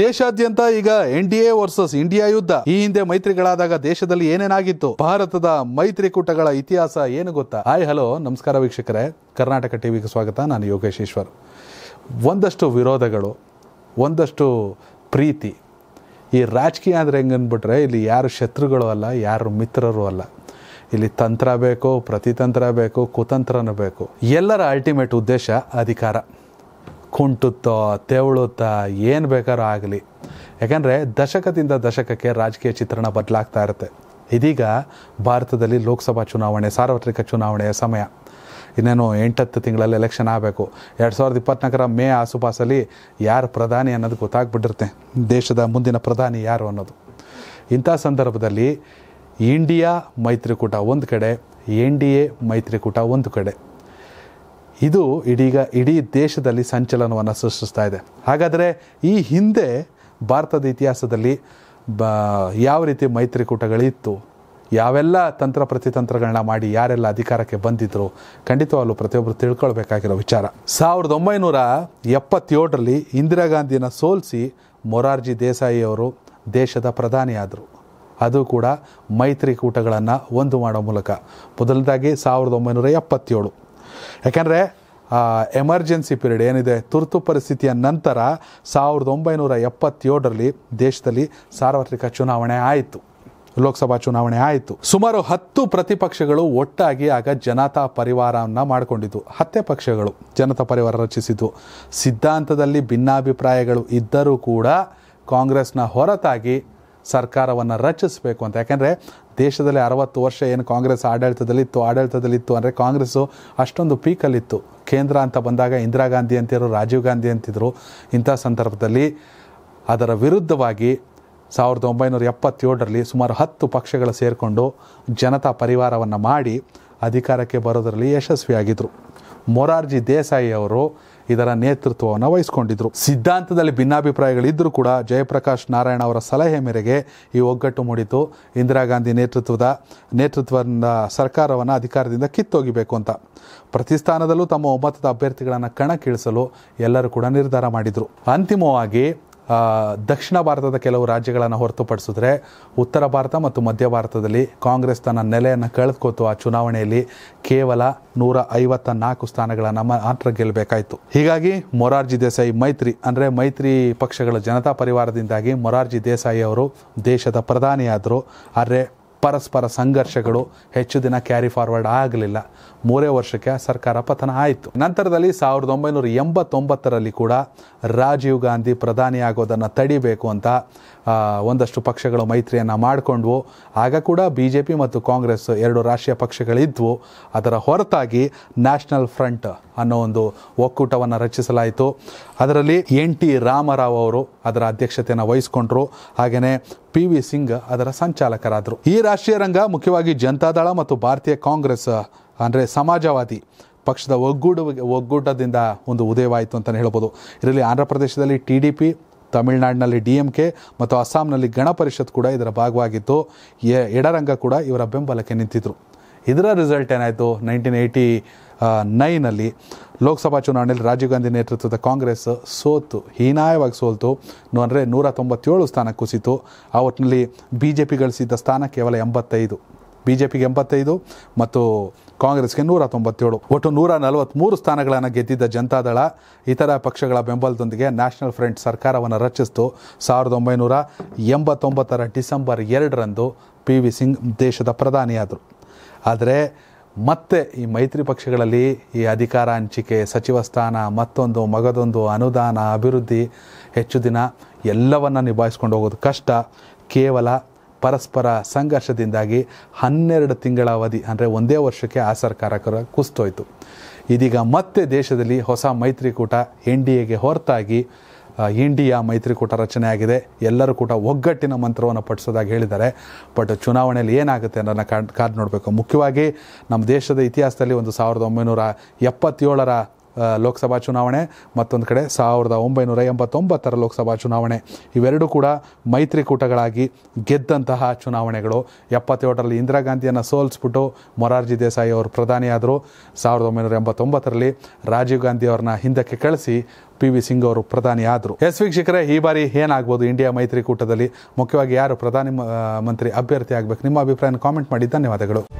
ದೇಶಾದ್ಯಂತ ಈಗ N D A versus India ಯುದ್ಧ ಈ ಹಿಂದೆ ಮೈತ್ರಿಗಳಾದಾಗ ದೇಶದಲ್ಲಿ ಏನೇನಾಗಿತ್ತು ಭಾರತದ ಮೈತ್ರಿಕೂಟಗಳ ಇತಿಹಾಸ ಏನು ಗೊತ್ತಾ ಹಾಯ್ ಹಲೋ ನಮಸ್ಕಾರ ವೀಕ್ಷಕರೇ ಕರ್ನಾಟಕ ಟಿವಿಗೆ ಸ್ವಾಗತ ನಾನು ಯೋಗೇಶ್ ಒಂದಷ್ಟು ವಿರೋಧಗಳು ಒಂದಷ್ಟು ಪ್ರೀತಿ ಈ ರಾಜಕೀಯ ಅಂದರೆ ಹೆಂಗನ್ಬಿಟ್ರೆ ಇಲ್ಲಿ ಯಾರು ಶತ್ರುಗಳು ಅಲ್ಲ ಯಾರು ಮಿತ್ರರು ಅಲ್ಲ ಇಲ್ಲಿ ತಂತ್ರ ಬೇಕು ಪ್ರತಿತಂತ್ರ ಬೇಕು ಕುತಂತ್ರನೂ ಬೇಕು ಎಲ್ಲರ ಅಲ್ಟಿಮೇಟ್ ಉದ್ದೇಶ ಅಧಿಕಾರ ಕುಂಟುತ್ತೋ ತೆವಳುತ್ತಾ ಏನು ಬೇಕಾದ್ರೂ ಆಗಲಿ ಯಾಕಂದರೆ ದಶಕದಿಂದ ದಶಕಕ್ಕೆ ರಾಜಕೀಯ ಚಿತ್ರಣ ಬದಲಾಗ್ತಾ ಇರುತ್ತೆ ಇದೀಗ ಭಾರತದಲ್ಲಿ ಲೋಕಸಭಾ ಚುನಾವಣೆ ಸಾರ್ವತ್ರಿಕ ಚುನಾವಣೆಯ ಸಮಯ ಇನ್ನೇನು ಎಂಟತ್ತು ತಿಂಗಳಲ್ಲಿ ಎಲೆಕ್ಷನ್ ಆಗಬೇಕು ಎರಡು ಸಾವಿರದ ಇಪ್ಪತ್ನಾಲ್ಕರ ಮೇ ಆಸುಪಾಸಲ್ಲಿ ಯಾರು ಪ್ರಧಾನಿ ಅನ್ನೋದು ಗೊತ್ತಾಗ್ಬಿಟ್ಟಿರುತ್ತೆ ದೇಶದ ಮುಂದಿನ ಪ್ರಧಾನಿ ಯಾರು ಅನ್ನೋದು ಇಂಥ ಸಂದರ್ಭದಲ್ಲಿ ಇಂಡಿಯಾ ಮೈತ್ರಿಕೂಟ ಒಂದು ಕಡೆ ಎನ್ ಡಿ ಎ ಮೈತ್ರಿಕೂಟ ಒಂದು ಕಡೆ ಇದು ಇಡೀಗ ಇಡೀ ದೇಶದಲ್ಲಿ ಸಂಚಲನವನ್ನು ಸೃಷ್ಟಿಸ್ತಾ ಇದೆ ಹಾಗಾದರೆ ಈ ಹಿಂದೆ ಭಾರತದ ಇತಿಹಾಸದಲ್ಲಿ ಬ ಯಾವ ರೀತಿ ಮೈತ್ರಿಕೂಟಗಳಿತ್ತು ಯಾವೆಲ್ಲ ತಂತ್ರ ಪ್ರತಿತಂತ್ರಗಳನ್ನ ಮಾಡಿ ಯಾರೆಲ್ಲ ಅಧಿಕಾರಕ್ಕೆ ಬಂದಿದ್ದರು ಖಂಡಿತವಾಗಲು ಪ್ರತಿಯೊಬ್ಬರು ತಿಳ್ಕೊಳ್ಬೇಕಾಗಿರೋ ವಿಚಾರ ಸಾವಿರದ ಒಂಬೈನೂರ ಎಪ್ಪತ್ತೇಳರಲ್ಲಿ ಇಂದಿರಾ ಗಾಂಧಿನ ಸೋಲಿಸಿ ಮೊರಾರ್ಜಿ ದೇಸಾಯಿಯವರು ದೇಶದ ಪ್ರಧಾನಿಯಾದರು ಅದು ಕೂಡ ಮೈತ್ರಿಕೂಟಗಳನ್ನು ಒಂದು ಮಾಡೋ ಮೂಲಕ ಮೊದಲನೇದಾಗಿ ಸಾವಿರದ ಒಂಬೈನೂರ ಎಪ್ಪತ್ತೇಳು ಯಾಕೆಂದರೆ ಎಮರ್ಜೆನ್ಸಿ ಪೀರಿಯಡ್ ಏನಿದೆ ತುರ್ತು ಪರಿಸ್ಥಿತಿಯ ನಂತರ ಸಾವಿರದ ಒಂಬೈನೂರ ಎಪ್ಪತ್ತೇಳರಲ್ಲಿ ದೇಶದಲ್ಲಿ ಸಾರ್ವತ್ರಿಕ ಚುನಾವಣೆ ಆಯಿತು ಲೋಕಸಭಾ ಚುನಾವಣೆ ಆಯಿತು ಸುಮಾರು ಹತ್ತು ಪ್ರತಿಪಕ್ಷಗಳು ಒಟ್ಟಾಗಿ ಆಗ ಜನತಾ ಪರಿವಾರವನ್ನು ಮಾಡಿಕೊಂಡಿತು ಹತ್ತೆ ಪಕ್ಷಗಳು ಜನತಾ ಪರಿವಾರ ರಚಿಸಿತು ಸಿದ್ಧಾಂತದಲ್ಲಿ ಭಿನ್ನಾಭಿಪ್ರಾಯಗಳು ಇದ್ದರೂ ಕೂಡ ಕಾಂಗ್ರೆಸ್ನ ಹೊರತಾಗಿ ಸರ್ಕಾರವನ್ನು ರಚಿಸಬೇಕು ಅಂತ ಯಾಕೆಂದರೆ ದೇಶದಲ್ಲಿ ಅರವತ್ತು ವರ್ಷ ಏನು ಕಾಂಗ್ರೆಸ್ ಆಡಳಿತದಲ್ಲಿತ್ತು ಆಡಳಿತದಲ್ಲಿತ್ತು ಅಂದರೆ ಕಾಂಗ್ರೆಸ್ಸು ಅಷ್ಟೊಂದು ಪೀಕಲ್ಲಿತ್ತು ಕೇಂದ್ರ ಅಂತ ಬಂದಾಗ ಇಂದಿರಾ ಗಾಂಧಿ ಅಂತಿದ್ರು ರಾಜೀವ್ ಗಾಂಧಿ ಅಂತಿದ್ರು ಇಂಥ ಸಂದರ್ಭದಲ್ಲಿ ಅದರ ವಿರುದ್ಧವಾಗಿ ಸಾವಿರದ ಒಂಬೈನೂರ ಎಪ್ಪತ್ತೇಳರಲ್ಲಿ ಸುಮಾರು ಹತ್ತು ಪಕ್ಷಗಳು ಸೇರಿಕೊಂಡು ಜನತಾ ಪರಿವಾರವನ್ನು ಮಾಡಿ ಅಧಿಕಾರಕ್ಕೆ ಬರೋದರಲ್ಲಿ ಯಶಸ್ವಿಯಾಗಿದ್ದರು ಮೊರಾರ್ಜಿ ದೇಸಾಯಿ ಅವರು ಇದರ ನೇತೃತ್ವವನ್ನು ವಹಿಸಿಕೊಂಡಿದ್ರು ಸಿದ್ಧಾಂತದಲ್ಲಿ ಭಿನ್ನಾಭಿಪ್ರಾಯಗಳಿದ್ದರೂ ಕೂಡ ಜಯಪ್ರಕಾಶ್ ನಾರಾಯಣ ಅವರ ಸಲಹೆ ಮೇರೆಗೆ ಈ ಒಗ್ಗಟ್ಟು ಮೂಡಿತು ಇಂದಿರಾ ಗಾಂಧಿ ನೇತೃತ್ವದ ನೇತೃತ್ವದ ಸರ್ಕಾರವನ್ನು ಅಧಿಕಾರದಿಂದ ಕಿತ್ತೋಗಿಬೇಕು ಅಂತ ಪ್ರತಿ ತಮ್ಮ ಒಮ್ಮತದ ಅಭ್ಯರ್ಥಿಗಳನ್ನು ಕಣಕ್ಕಿಳಿಸಲು ಎಲ್ಲರೂ ಕೂಡ ನಿರ್ಧಾರ ಮಾಡಿದರು ಅಂತಿಮವಾಗಿ ದಕ್ಷಿಣ ಭಾರತದ ಕೆಲವು ರಾಜ್ಯಗಳನ್ನು ಹೊರತುಪಡಿಸಿದ್ರೆ ಉತ್ತರ ಭಾರತ ಮತ್ತು ಮಧ್ಯ ಭಾರತದಲ್ಲಿ ಕಾಂಗ್ರೆಸ್ ತನ್ನ ನೆಲೆಯನ್ನು ಕಳೆದುಕೋತು ಆ ಚುನಾವಣೆಯಲ್ಲಿ ಕೇವಲ ನೂರ ಐವತ್ತ ನಾಲ್ಕು ಸ್ಥಾನಗಳನ್ನು ಮಾತ್ರ ಗೆಲ್ಲಬೇಕಾಯಿತು ಹೀಗಾಗಿ ಮೊರಾರ್ಜಿ ದೇಸಾಯಿ ಮೈತ್ರಿ ಅಂದರೆ ಮೈತ್ರಿ ಪಕ್ಷಗಳ ಜನತಾ ಪರಿವಾರದಿಂದಾಗಿ ಮೊರಾರ್ಜಿ ದೇಸಾಯಿ ಅವರು ದೇಶದ ಪ್ರಧಾನಿಯಾದರು ಆದರೆ ಪರಸ್ಪರ ಸಂಘರ್ಷಗಳು ಹೆಚ್ಚು ದಿನ ಕ್ಯಾರಿ ಫಾರ್ವರ್ಡ್ ಆಗಲಿಲ್ಲ ಮೂರೇ ವರ್ಷಕ್ಕೆ ಸರ್ಕಾರ ಪತನ ಆಯಿತು ನಂತರದಲ್ಲಿ ಸಾವಿರದ ಒಂಬೈನೂರ ಎಂಬತ್ತೊಂಬತ್ತರಲ್ಲಿ ಕೂಡ ರಾಜೀವ್ ಗಾಂಧಿ ಆಗೋದನ್ನು ತಡಿಬೇಕು ಅಂತ ಒಂದಷ್ಟು ಪಕ್ಷಗಳು ಮೈತ್ರಿಯನ್ನು ಮಾಡಿಕೊಂಡ್ವು ಆಗ ಕೂಡ ಬಿ ಜೆ ಪಿ ಮತ್ತು ಕಾಂಗ್ರೆಸ್ ಎರಡು ರಾಷ್ಟ್ರೀಯ ಪಕ್ಷಗಳಿದ್ವು ಅದರ ಹೊರತಾಗಿ ನ್ಯಾಷನಲ್ ಫ್ರಂಟ್ ಅನ್ನೋ ಒಂದು ಒಕ್ಕೂಟವನ್ನು ರಚಿಸಲಾಯಿತು ಅದರಲ್ಲಿ ಎನ್ ಟಿ ರಾಮರಾವ್ ಅವರು ಅದರ ಅಧ್ಯಕ್ಷತೆಯನ್ನು ವಹಿಸಿಕೊಂಡ್ರು ಹಾಗೆಯೇ ಪಿ ವಿ ಸಿಂಗ್ ಅದರ ಸಂಚಾಲಕರಾದರು ಈ ರಾಷ್ಟ್ರೀಯ ರಂಗ ಮುಖ್ಯವಾಗಿ ಜನತಾದಳ ಮತ್ತು ಭಾರತೀಯ ಕಾಂಗ್ರೆಸ್ ಅಂದರೆ ಸಮಾಜವಾದಿ ಪಕ್ಷದ ಒಗ್ಗೂಡು ಒಗ್ಗೂಟದಿಂದ ಒಂದು ಉದಯವಾಯಿತು ಅಂತಲೇ ಹೇಳ್ಬೋದು ಇದರಲ್ಲಿ ಆಂಧ್ರ ಪ್ರದೇಶದಲ್ಲಿ ಟಿ ಡಿ ಪಿ ತಮಿಳುನಾಡಿನಲ್ಲಿ ಡಿ ಎಂ ಕೆ ಮತ್ತು ಅಸ್ಸಾಂನಲ್ಲಿ ಗಣಪರಿಷತ್ ಕೂಡ ಇದರ ಭಾಗವಾಗಿತ್ತು ಎಡರಂಗ ಕೂಡ ಇವರ ಬೆಂಬಲಕ್ಕೆ ನಿಂತಿದ್ರು ಇದರ ರಿಸಲ್ಟ್ ಏನಾಯಿತು ನೈನ್ಟೀನ್ ಏಯ್ಟಿ ನೈನಲ್ಲಿ ಲೋಕಸಭಾ ಚುನಾವಣೆಯಲ್ಲಿ ರಾಜೀವ್ ಗಾಂಧಿ ನೇತೃತ್ವದ ಕಾಂಗ್ರೆಸ್ ಸೋತು ಹೀನಾಯವಾಗಿ ಸೋಲ್ತು ಅಂದರೆ ನೂರ ತೊಂಬತ್ತೇಳು ಸ್ಥಾನ ಕುಸಿತು ಆ ಒಟ್ಟಿನಲ್ಲಿ ಬಿ ಜೆ ಪಿ ಗಳಿಸಿದ್ದ ಸ್ಥಾನ ಕೇವಲ ಎಂಬತ್ತೈದು ಬಿ ಜೆ ಪಿಗೆ ಎಂಬತ್ತೈದು ಮತ್ತು ಕಾಂಗ್ರೆಸ್ಗೆ ನೂರ ತೊಂಬತ್ತೇಳು ಒಟ್ಟು ನೂರ ನಲವತ್ತ್ಮೂರು ಸ್ಥಾನಗಳನ್ನು ಗೆದ್ದಿದ್ದ ಜನತಾದಳ ಇತರ ಪಕ್ಷಗಳ ಬೆಂಬಲದೊಂದಿಗೆ ನ್ಯಾಷನಲ್ ಫ್ರಂಟ್ ಸರ್ಕಾರವನ್ನು ರಚಿಸಿತು ಸಾವಿರದ ಒಂಬೈನೂರ ಎಂಬತ್ತೊಂಬತ್ತರ ಡಿಸೆಂಬರ್ ಎರಡರಂದು ಪಿ ವಿ ಸಿಂಗ್ ದೇಶದ ಪ್ರಧಾನಿಯಾದರು ಆದರೆ ಮತ್ತೆ ಈ ಮೈತ್ರಿ ಪಕ್ಷಗಳಲ್ಲಿ ಈ ಅಧಿಕಾರ ಹಂಚಿಕೆ ಸಚಿವ ಸ್ಥಾನ ಮತ್ತೊಂದು ಮಗದೊಂದು ಅನುದಾನ ಅಭಿವೃದ್ಧಿ ಹೆಚ್ಚು ದಿನ ಎಲ್ಲವನ್ನು ನಿಭಾಯಿಸ್ಕೊಂಡು ಹೋಗೋದು ಕಷ್ಟ ಕೇವಲ ಪರಸ್ಪರ ಸಂಘರ್ಷದಿಂದಾಗಿ ಹನ್ನೆರಡು ತಿಂಗಳ ಅವಧಿ ಅಂದರೆ ಒಂದೇ ವರ್ಷಕ್ಕೆ ಆ ಸರ್ಕಾರ ಕುಸ್ತೋಯ್ತು ಇದೀಗ ಮತ್ತೆ ದೇಶದಲ್ಲಿ ಹೊಸ ಮೈತ್ರಿಕೂಟ ಎನ್ ಡಿ ಎಗೆ ಹೊರತಾಗಿ ಇಂಡಿಯಾ ಮೈತ್ರಿಕೂಟ ರಚನೆ ಆಗಿದೆ ಎಲ್ಲರೂ ಕೂಡ ಒಗ್ಗಟ್ಟಿನ ಮಂತ್ರವನ್ನು ಪಠಿಸೋದಾಗಿ ಹೇಳಿದ್ದಾರೆ ಬಟ್ ಚುನಾವಣೆಯಲ್ಲಿ ಏನಾಗುತ್ತೆ ಅನ್ನೋದನ್ನು ಕಾಡ್ ನೋಡಬೇಕು ಮುಖ್ಯವಾಗಿ ನಮ್ಮ ದೇಶದ ಇತಿಹಾಸದಲ್ಲಿ ಒಂದು ಸಾವಿರದ ಒಂಬೈನೂರ ಎಪ್ಪತ್ತೇಳರ ಲೋಕಸಭಾ ಚುನಾವಣೆ ಮತ್ತೊಂದು ಕಡೆ ಸಾವಿರದ ಒಂಬೈನೂರ ಎಂಬತ್ತೊಂಬತ್ತರ ಲೋಕಸಭಾ ಚುನಾವಣೆ ಇವೆರಡೂ ಕೂಡ ಮೈತ್ರಿಕೂಟಗಳಾಗಿ ಗೆದ್ದಂತಹ ಚುನಾವಣೆಗಳು ಎಪ್ಪತ್ತೇಳರಲ್ಲಿ ಇಂದಿರಾ ಗಾಂಧಿಯನ್ನು ಸೋಲಿಸ್ಬಿಟ್ಟು ಮೊರಾರ್ಜಿ ದೇಸಾಯಿ ಅವರು ಪ್ರಧಾನಿಯಾದರು ಸಾವಿರದ ಒಂಬೈನೂರ ಎಂಬತ್ತೊಂಬತ್ತರಲ್ಲಿ ರಾಜೀವ್ ಗಾಂಧಿ ಅವರನ್ನ ಹಿಂದಕ್ಕೆ ಕಳಿಸಿ ಪಿ ವಿ ಸಿಂಗ್ ಅವರು ಪ್ರಧಾನಿ ಆದರು ಎಸ್ ವೀಕ್ಷಕರೇ ಈ ಬಾರಿ ಏನಾಗ್ಬೋದು ಇಂಡಿಯಾ ಮೈತ್ರಿಕೂಟದಲ್ಲಿ ಮುಖ್ಯವಾಗಿ ಯಾರು ಪ್ರಧಾನಿ ಮಂತ್ರಿ ಅಭ್ಯರ್ಥಿ ಆಗಬೇಕು ನಿಮ್ಮ ಅಭಿಪ್ರಾಯನ ಕಾಮೆಂಟ್ ಮಾಡಿ ಧನ್ಯವಾದಗಳು